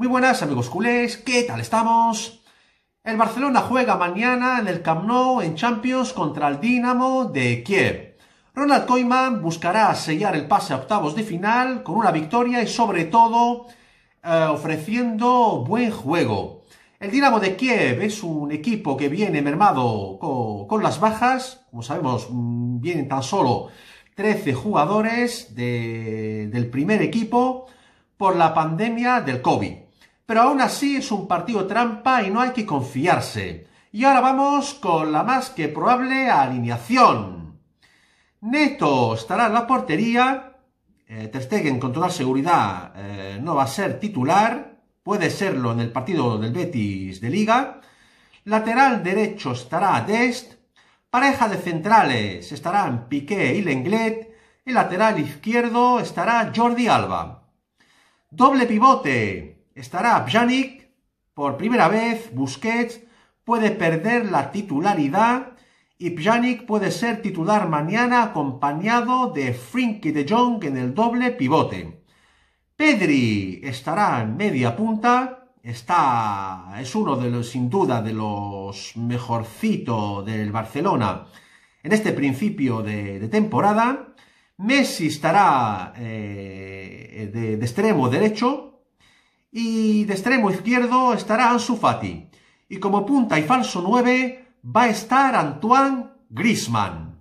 Muy buenas amigos culés, ¿qué tal estamos? El Barcelona juega mañana en el Camp Nou en Champions contra el Dinamo de Kiev. Ronald Koeman buscará sellar el pase a octavos de final con una victoria y sobre todo eh, ofreciendo buen juego. El Dinamo de Kiev es un equipo que viene mermado con, las bajas, como sabemos mm, vienen tan solo 13 jugadores del primer equipo por la pandemia del COVID. Pero aún así es un partido trampa y no hay que confiarse. Y ahora vamos con la más que probable alineación. Neto estará en la portería. Eh, Ter Stegen, con toda seguridad, eh, no va a ser titular. Puede serlo en el partido del Betis de Liga. Lateral derecho estará Dest. Pareja de centrales estarán Piqué y Lenglet. El lateral izquierdo estará Jordi Alba. Doble pivote Estará Pjanic, por primera vez Busquets puede perder la titularidad y Pjanic puede ser titular mañana acompañado de Frinky de Jong en el doble pivote. Pedri estará en media punta, está, es uno de los, sin duda, de los mejorcitos del Barcelona en este principio de, temporada. Messi estará eh, de extremo derecho, y de extremo izquierdo estará Ansu Fati. Y como punta y falso 9 va a estar Antoine Grisman.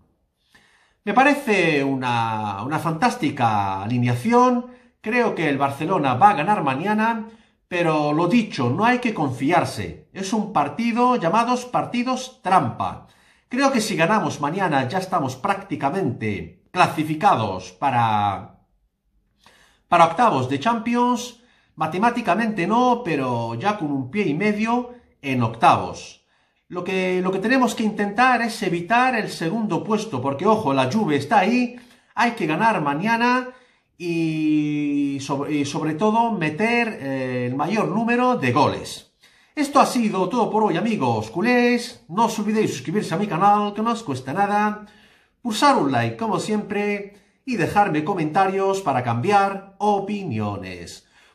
Me parece una, una fantástica alineación. Creo que el Barcelona va a ganar mañana, pero lo dicho, no hay que confiarse. Es un partido llamados partidos trampa. Creo que si ganamos mañana ya estamos prácticamente clasificados para, para octavos de Champions Matemáticamente no, pero ya con un pie y medio en octavos. Lo que, lo que tenemos que intentar es evitar el segundo puesto, porque ojo, la lluvia está ahí, hay que ganar mañana y sobre, todo meter eh, el mayor número de goles. Esto ha sido todo por hoy amigos culés, no os olvidéis suscribirse a mi canal que no os cuesta nada, pulsar un like como siempre y dejarme comentarios para cambiar opiniones.